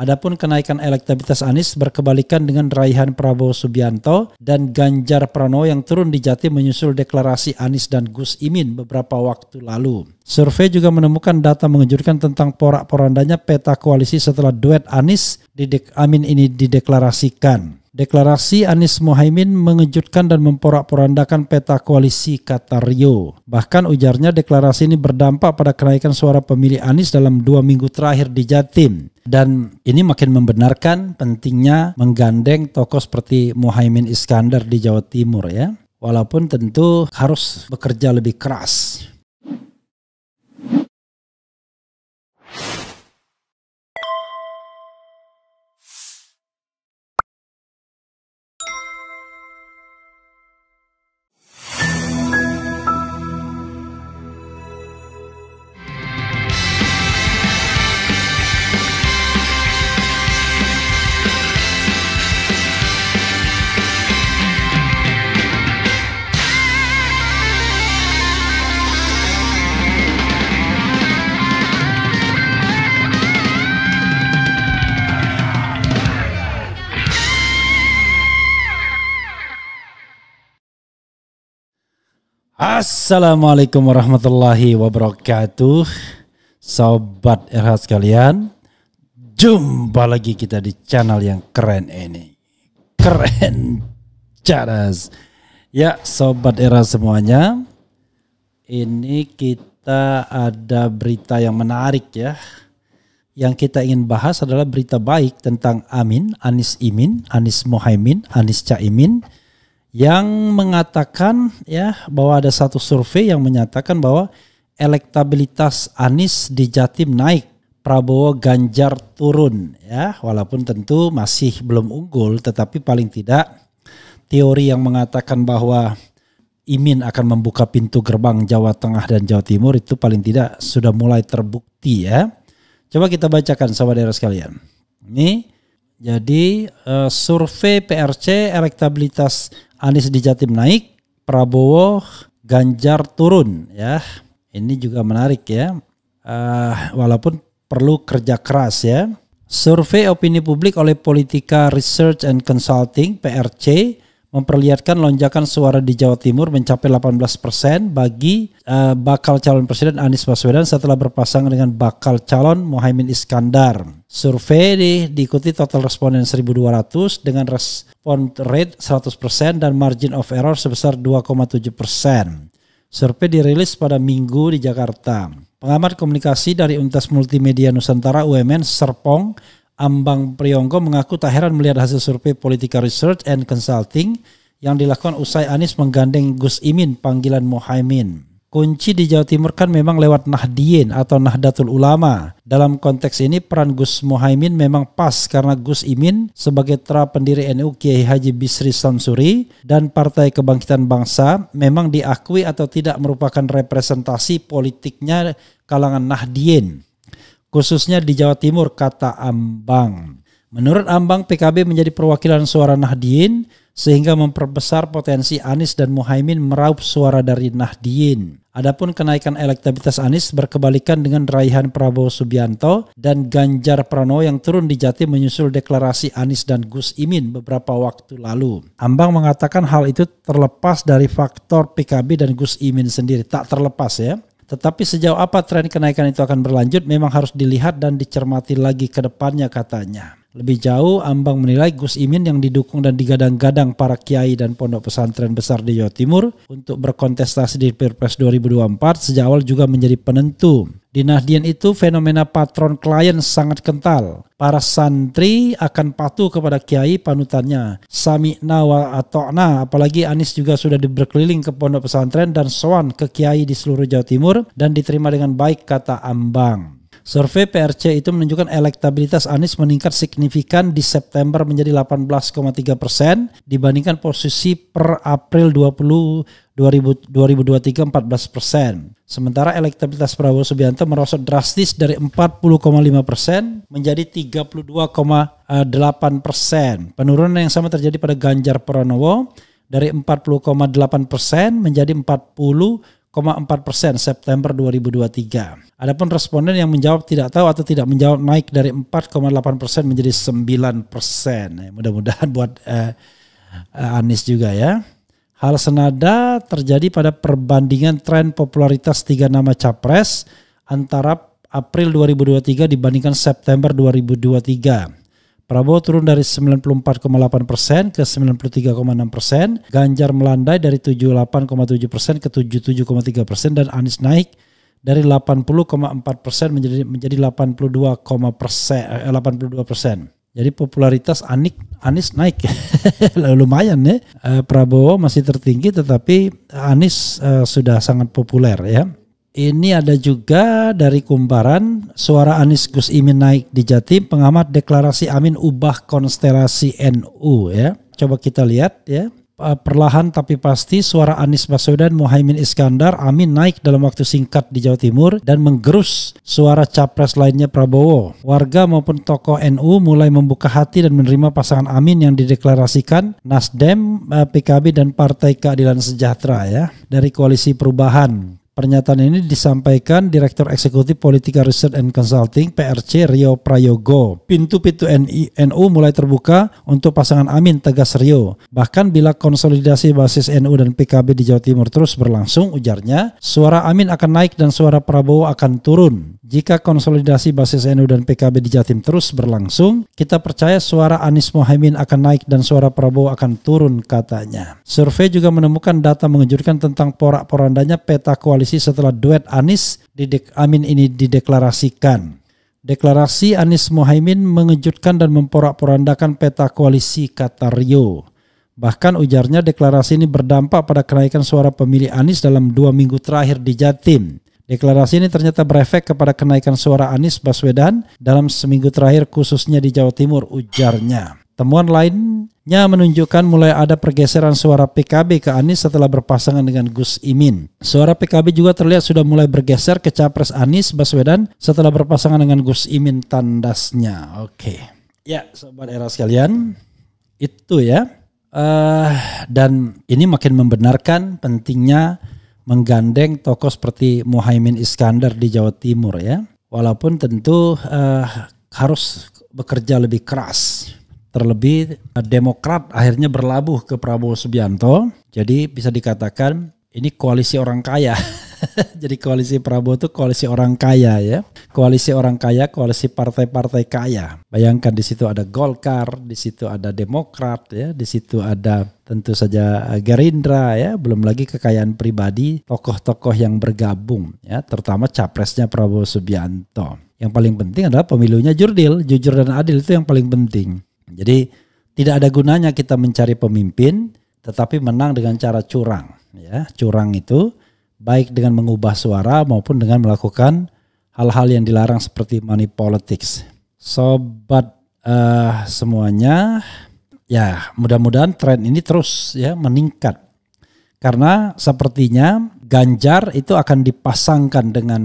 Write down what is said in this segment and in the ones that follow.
Adapun kenaikan elektabilitas Anies berkebalikan dengan raihan Prabowo Subianto dan Ganjar Pranowo yang turun di Jatim menyusul deklarasi Anies dan Gus Imin beberapa waktu lalu. Survei juga menemukan data mengejutkan tentang porak-porandanya peta koalisi setelah duet Anies di Amin ini dideklarasikan. Deklarasi Anies Mohaimin mengejutkan dan memporak-porandakan peta koalisi kata Rio. Bahkan ujarnya deklarasi ini berdampak pada kenaikan suara pemilih Anies dalam dua minggu terakhir di Jatim. Dan ini makin membenarkan pentingnya menggandeng tokoh seperti Mohaimin Iskandar di Jawa Timur ya. Walaupun tentu harus bekerja lebih keras Assalamualaikum warahmatullahi wabarakatuh Sobat RH sekalian Jumpa lagi kita di channel yang keren ini Keren Caras Ya Sobat RH semuanya Ini kita ada berita yang menarik ya yang kita ingin bahas adalah berita baik tentang Amin, Anis Imin, Anis Mohaimin, Anis Caimin, yang mengatakan ya bahwa ada satu survei yang menyatakan bahwa elektabilitas Anies di Jatim naik, Prabowo Ganjar turun ya, walaupun tentu masih belum unggul tetapi paling tidak teori yang mengatakan bahwa Imin akan membuka pintu gerbang Jawa Tengah dan Jawa Timur itu paling tidak sudah mulai terbukti ya. Coba kita bacakan sahabat daerah sekalian. Ini jadi uh, survei PRC elektabilitas Anies di Jatim naik, Prabowo Ganjar turun ya. Ini juga menarik ya. Uh, walaupun perlu kerja keras ya. Survei opini publik oleh Politika Research and Consulting PRC memperlihatkan lonjakan suara di Jawa Timur mencapai 18 persen bagi uh, bakal calon presiden Anies Baswedan setelah berpasangan dengan bakal calon Mohaimin Iskandar. Survei di, diikuti total responden 1.200 dengan respon rate 100 persen dan margin of error sebesar 2,7 persen. Survei dirilis pada Minggu di Jakarta. Pengamat komunikasi dari Universitas Multimedia Nusantara UMN Serpong Ambang Priyongko mengaku tak heran melihat hasil survei Political Research and Consulting yang dilakukan usai Anies menggandeng Gus Imin panggilan Mohaimin. Kunci di Jawa Timur kan memang lewat Nahdien atau Nahdlatul Ulama. Dalam konteks ini peran Gus Mohaimin memang pas karena Gus Imin sebagai tera pendiri NU Kiai Haji Bisri Samsuri dan Partai Kebangkitan Bangsa memang diakui atau tidak merupakan representasi politiknya kalangan Nahdien khususnya di Jawa Timur, kata Ambang. Menurut Ambang, PKB menjadi perwakilan suara Nahdien sehingga memperbesar potensi Anies dan Muhaimin meraup suara dari Nahdien. Adapun kenaikan elektabilitas Anies berkebalikan dengan raihan Prabowo Subianto dan Ganjar Pranowo yang turun di Jatim menyusul deklarasi Anies dan Gus Imin beberapa waktu lalu. Ambang mengatakan hal itu terlepas dari faktor PKB dan Gus Imin sendiri, tak terlepas ya. Tetapi sejauh apa tren kenaikan itu akan berlanjut memang harus dilihat dan dicermati lagi ke depannya katanya. Lebih jauh, Ambang menilai Gus Imin yang didukung dan digadang-gadang para kiai dan pondok pesantren besar di Jawa Timur untuk berkontestasi di Pilpres 2024 sejak awal juga menjadi penentu di Nahdien itu fenomena patron klien sangat kental. Para santri akan patuh kepada kiai panutannya. Sami Nawa atau Nah. apalagi Anis juga sudah berkeliling ke pondok pesantren dan soan ke kiai di seluruh Jawa Timur dan diterima dengan baik kata Ambang. Survei PRC itu menunjukkan elektabilitas Anies meningkat signifikan di September menjadi 18,3 persen dibandingkan posisi per April 20 2000, 2023 14 persen. Sementara elektabilitas Prabowo Subianto merosot drastis dari 40,5 persen menjadi 32,8 persen. Penurunan yang sama terjadi pada Ganjar Pranowo dari 40,8 persen menjadi 40 persen September 2023. Adapun responden yang menjawab tidak tahu atau tidak menjawab naik dari 4,8 persen menjadi 9 persen. Ya, mudah-mudahan buat eh, eh, Anies juga ya. Hal senada terjadi pada perbandingan tren popularitas tiga nama capres antara April 2023 dibandingkan September 2023. Prabowo turun dari 94,8 persen ke 93,6 persen, Ganjar melandai dari 78,7 persen ke 77,3 persen, dan Anies naik dari 80,4 persen menjadi menjadi 82, persen, 82 eh, persen. Jadi popularitas Anik, Anis naik lumayan ya. Eh, Prabowo masih tertinggi tetapi Anis eh, sudah sangat populer ya. Ini ada juga dari Kumparan, suara Anies Gus Imin naik di Jatim, pengamat deklarasi Amin ubah konstelasi NU ya. Coba kita lihat ya. Perlahan tapi pasti suara Anies Baswedan, Muhaimin Iskandar, Amin naik dalam waktu singkat di Jawa Timur dan menggerus suara capres lainnya Prabowo. Warga maupun tokoh NU mulai membuka hati dan menerima pasangan Amin yang dideklarasikan Nasdem, eh, PKB dan Partai Keadilan Sejahtera ya dari Koalisi Perubahan. Pernyataan ini disampaikan Direktur Eksekutif Politika Research and Consulting PRC Rio Prayogo. Pintu-pintu NU mulai terbuka untuk pasangan Amin tegas Rio. Bahkan bila konsolidasi basis NU dan PKB di Jawa Timur terus berlangsung, ujarnya, suara Amin akan naik dan suara Prabowo akan turun. Jika konsolidasi basis NU dan PKB di Jatim terus berlangsung, kita percaya suara Anies Mohaimin akan naik dan suara Prabowo akan turun katanya. Survei juga menemukan data mengejutkan tentang porak-porandanya peta koalisi setelah duet Anies Dek Amin ini dideklarasikan. Deklarasi Anies Mohaimin mengejutkan dan memporak-porandakan peta koalisi kata Rio. Bahkan ujarnya deklarasi ini berdampak pada kenaikan suara pemilih Anies dalam dua minggu terakhir di Jatim. Deklarasi ini ternyata berefek kepada kenaikan suara Anies Baswedan dalam seminggu terakhir khususnya di Jawa Timur, ujarnya. Temuan lainnya menunjukkan mulai ada pergeseran suara PKB ke Anies setelah berpasangan dengan Gus Imin. Suara PKB juga terlihat sudah mulai bergeser ke capres Anies Baswedan setelah berpasangan dengan Gus Imin tandasnya. Oke. Ya, sobat era sekalian, itu ya. Uh, dan ini makin membenarkan pentingnya menggandeng tokoh seperti Muhaimin Iskandar di Jawa Timur ya. Walaupun tentu uh, harus bekerja lebih keras. Terlebih uh, Demokrat akhirnya berlabuh ke Prabowo Subianto. Jadi bisa dikatakan ini koalisi orang kaya. Jadi koalisi Prabowo itu koalisi orang kaya ya. Koalisi orang kaya, koalisi partai-partai kaya. Bayangkan di situ ada Golkar, di situ ada Demokrat ya, di situ ada tentu saja eh, Gerindra ya, belum lagi kekayaan pribadi tokoh-tokoh yang bergabung ya, terutama capresnya Prabowo Subianto. Yang paling penting adalah pemilunya jurdil, jujur dan adil itu yang paling penting. Jadi tidak ada gunanya kita mencari pemimpin tetapi menang dengan cara curang ya curang itu baik dengan mengubah suara maupun dengan melakukan hal-hal yang dilarang seperti money politics. Sobat uh, semuanya, ya mudah-mudahan tren ini terus ya meningkat karena sepertinya Ganjar itu akan dipasangkan dengan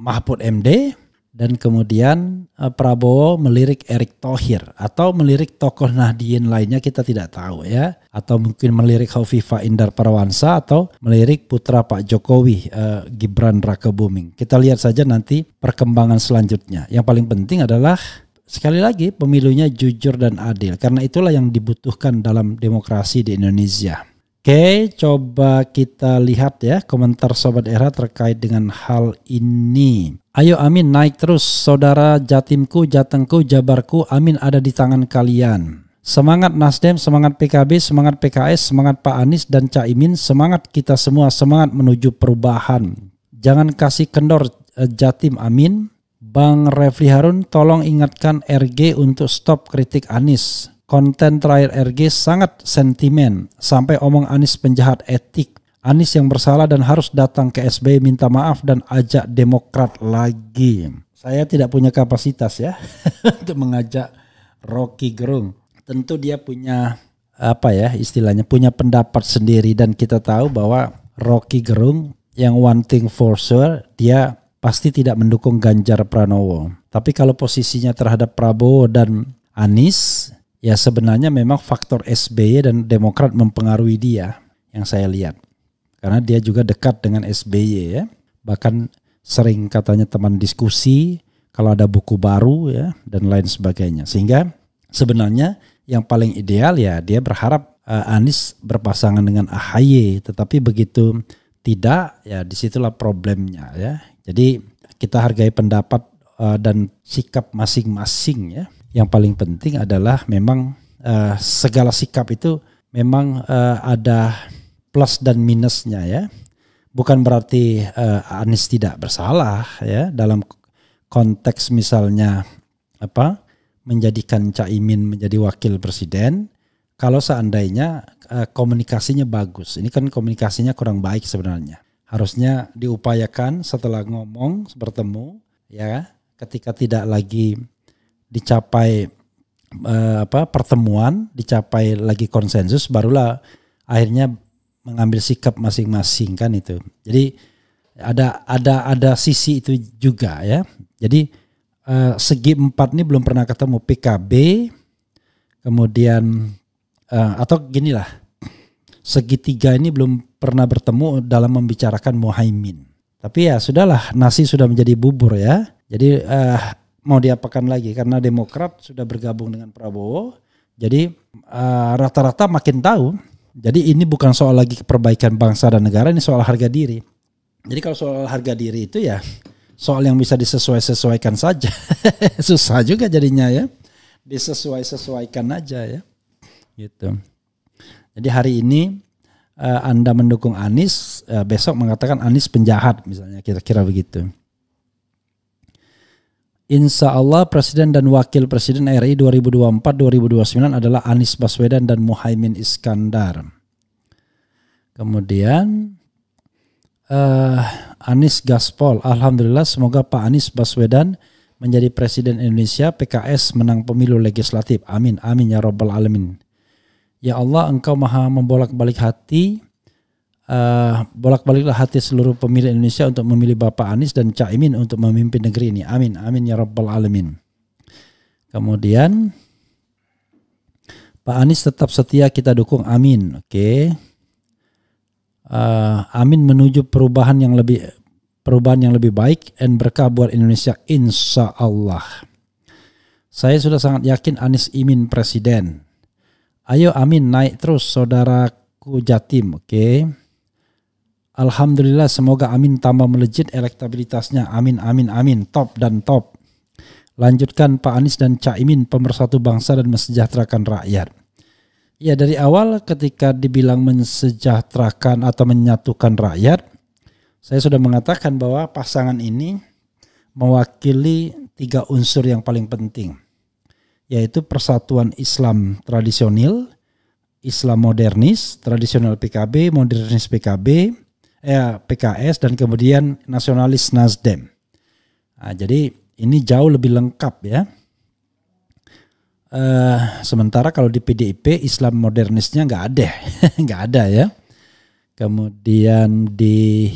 Mahfud MD dan kemudian uh, Prabowo melirik Erick Thohir atau melirik tokoh Nahdien lainnya kita tidak tahu ya atau mungkin melirik Hovifa Indar Parawansa atau melirik putra Pak Jokowi uh, Gibran Raka Kita lihat saja nanti perkembangan selanjutnya. Yang paling penting adalah sekali lagi pemilunya jujur dan adil karena itulah yang dibutuhkan dalam demokrasi di Indonesia. Oke, coba kita lihat ya komentar sobat era terkait dengan hal ini. Ayo amin naik terus saudara jatimku, jatengku, jabarku, amin ada di tangan kalian. Semangat Nasdem, semangat PKB, semangat PKS, semangat Pak Anies dan Caimin, semangat kita semua, semangat menuju perubahan. Jangan kasih kendor eh, jatim amin. Bang Refli Harun tolong ingatkan RG untuk stop kritik Anies konten terakhir RG sangat sentimen sampai omong Anies penjahat etik Anies yang bersalah dan harus datang ke SBY minta maaf dan ajak Demokrat lagi. Saya tidak punya kapasitas ya untuk mengajak Rocky Gerung. Tentu dia punya apa ya istilahnya punya pendapat sendiri dan kita tahu bahwa Rocky Gerung yang one thing for sure dia pasti tidak mendukung Ganjar Pranowo. Tapi kalau posisinya terhadap Prabowo dan Anies ya sebenarnya memang faktor SBY dan Demokrat mempengaruhi dia yang saya lihat. Karena dia juga dekat dengan SBY ya. Bahkan sering katanya teman diskusi kalau ada buku baru ya dan lain sebagainya. Sehingga sebenarnya yang paling ideal ya dia berharap uh, Anies berpasangan dengan AHY, tetapi begitu tidak ya disitulah problemnya ya. Jadi kita hargai pendapat uh, dan sikap masing-masing ya. Yang paling penting adalah memang uh, segala sikap itu memang uh, ada plus dan minusnya ya. Bukan berarti uh, Anies tidak bersalah ya dalam konteks misalnya apa menjadikan Caimin menjadi wakil presiden kalau seandainya uh, komunikasinya bagus. Ini kan komunikasinya kurang baik sebenarnya. Harusnya diupayakan setelah ngomong bertemu ya ketika tidak lagi dicapai uh, apa pertemuan, dicapai lagi konsensus barulah akhirnya mengambil sikap masing-masing kan itu. Jadi ada ada ada sisi itu juga ya. Jadi uh, segi empat ini belum pernah ketemu PKB, kemudian uh, atau gini lah segi tiga ini belum pernah bertemu dalam membicarakan Mohaimin Tapi ya sudahlah nasi sudah menjadi bubur ya. Jadi uh, mau diapakan lagi karena Demokrat sudah bergabung dengan Prabowo. Jadi rata-rata uh, rata -rata makin tahu jadi ini bukan soal lagi perbaikan bangsa dan negara, ini soal harga diri. Jadi kalau soal harga diri itu ya soal yang bisa disesuai-sesuaikan saja. Susah juga jadinya ya. Disesuai-sesuaikan aja ya. Gitu. Jadi hari ini uh, Anda mendukung Anies, uh, besok mengatakan Anies penjahat misalnya kira-kira begitu. Insya Allah Presiden dan Wakil Presiden RI 2024-2029 adalah Anies Baswedan dan Muhaymin Iskandar. Kemudian uh, Anies Gaspol, Alhamdulillah semoga Pak Anies Baswedan menjadi Presiden Indonesia, PKS menang pemilu legislatif. Amin, amin ya Robbal Alamin. Ya Allah engkau maha membolak-balik hati, uh, bolak-baliklah hati seluruh pemilih Indonesia untuk memilih Bapak Anies dan Cak Imin untuk memimpin negeri ini. Amin. Amin ya rabbal alamin. Kemudian Pak Anies tetap setia kita dukung. Amin. Oke. Okay. Uh, eh, amin menuju perubahan yang lebih perubahan yang lebih baik dan berkah buat Indonesia insya Allah. Saya sudah sangat yakin Anies Imin presiden. Ayo amin naik terus saudaraku jatim, oke? Okay? Alhamdulillah semoga Amin tambah melejit elektabilitasnya. Amin, amin, amin. Top dan top. Lanjutkan Pak Anies dan Cak Imin pemersatu bangsa dan mesejahterakan rakyat. Ya dari awal ketika dibilang mensejahterakan atau menyatukan rakyat, saya sudah mengatakan bahwa pasangan ini mewakili tiga unsur yang paling penting, yaitu persatuan Islam tradisional, Islam modernis, tradisional PKB, modernis PKB, eh, PKS dan kemudian nasionalis Nasdem. Nah, jadi ini jauh lebih lengkap ya. Uh, sementara kalau di PDIP Islam modernisnya nggak ada, nggak ada ya. Kemudian di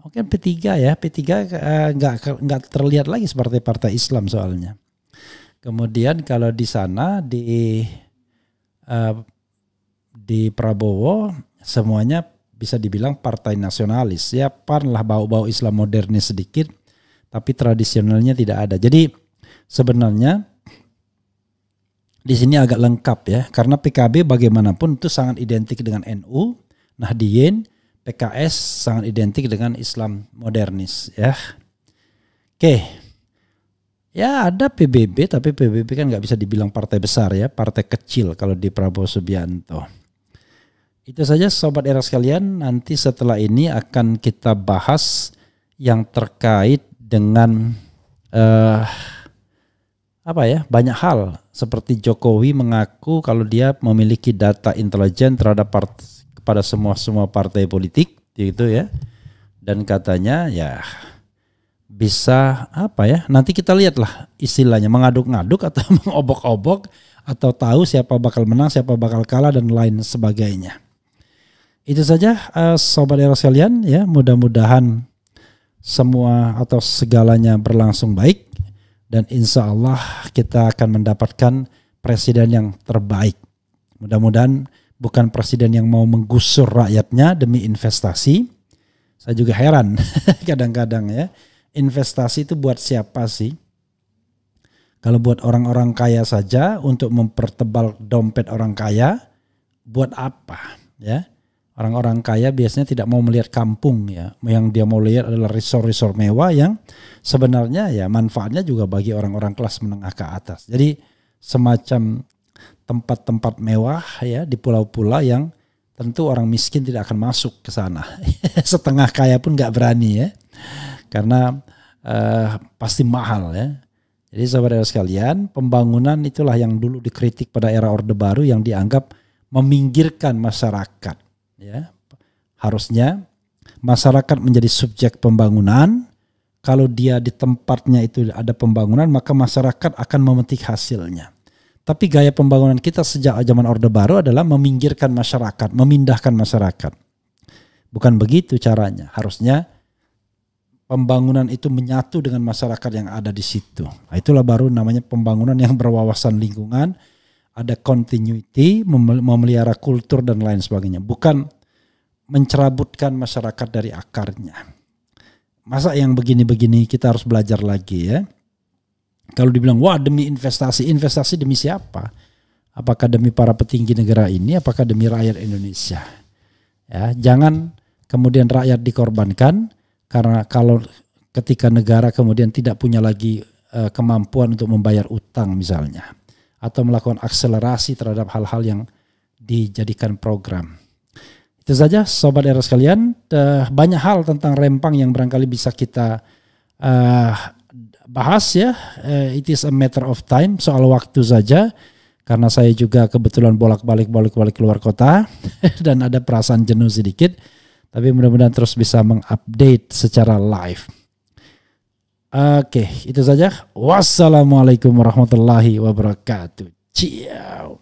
mungkin P3 ya, P3 uh, eh, nggak nggak terlihat lagi seperti partai Islam soalnya. Kemudian kalau di sana di uh, di Prabowo semuanya bisa dibilang partai nasionalis. Ya PAN lah bau-bau Islam modernis sedikit, tapi tradisionalnya tidak ada. Jadi sebenarnya di sini agak lengkap ya, karena PKB bagaimanapun itu sangat identik dengan NU, Nahdien, PKS sangat identik dengan Islam modernis ya. Oke. Ya ada PBB tapi PBB kan nggak bisa dibilang partai besar ya, partai kecil kalau di Prabowo Subianto. Itu saja sobat era sekalian, nanti setelah ini akan kita bahas yang terkait dengan uh, apa ya banyak hal seperti Jokowi mengaku kalau dia memiliki data intelijen terhadap part, kepada semua semua partai politik gitu ya dan katanya ya bisa apa ya nanti kita lihatlah istilahnya mengaduk-ngaduk atau mengobok-obok atau tahu siapa bakal menang siapa bakal kalah dan lain sebagainya itu saja uh, sobat Eros sekalian ya mudah-mudahan semua atau segalanya berlangsung baik dan insya Allah kita akan mendapatkan presiden yang terbaik. Mudah-mudahan bukan presiden yang mau menggusur rakyatnya demi investasi. Saya juga heran kadang-kadang ya investasi itu buat siapa sih? Kalau buat orang-orang kaya saja untuk mempertebal dompet orang kaya, buat apa ya? Orang-orang kaya biasanya tidak mau melihat kampung ya. Yang dia mau lihat adalah resort-resort mewah yang sebenarnya ya manfaatnya juga bagi orang-orang kelas menengah ke atas. Jadi semacam tempat-tempat mewah ya di pulau-pulau yang tentu orang miskin tidak akan masuk ke sana. Setengah kaya pun nggak berani ya. Karena eh, pasti mahal ya. Jadi saudara sekalian, pembangunan itulah yang dulu dikritik pada era Orde Baru yang dianggap meminggirkan masyarakat ya harusnya masyarakat menjadi subjek pembangunan kalau dia di tempatnya itu ada pembangunan maka masyarakat akan memetik hasilnya tapi gaya pembangunan kita sejak zaman Orde Baru adalah meminggirkan masyarakat, memindahkan masyarakat. Bukan begitu caranya. Harusnya pembangunan itu menyatu dengan masyarakat yang ada di situ. Nah, itulah baru namanya pembangunan yang berwawasan lingkungan, ada continuity, memelihara kultur dan lain sebagainya, bukan mencerabutkan masyarakat dari akarnya. Masa yang begini-begini kita harus belajar lagi ya. Kalau dibilang wah demi investasi, investasi demi siapa? Apakah demi para petinggi negara ini? Apakah demi rakyat Indonesia? Ya, jangan kemudian rakyat dikorbankan karena kalau ketika negara kemudian tidak punya lagi eh, kemampuan untuk membayar utang misalnya atau melakukan akselerasi terhadap hal-hal yang dijadikan program. Itu saja sobat era sekalian, eh, banyak hal tentang rempang yang barangkali bisa kita uh, bahas ya. Uh, it is a matter of time, soal waktu saja. Karena saya juga kebetulan bolak-balik bolak-balik keluar kota dan ada perasaan jenuh sedikit. Tapi mudah-mudahan terus bisa mengupdate secara live. Oke, itu saja. Wassalamualaikum warahmatullahi wabarakatuh. Ciao.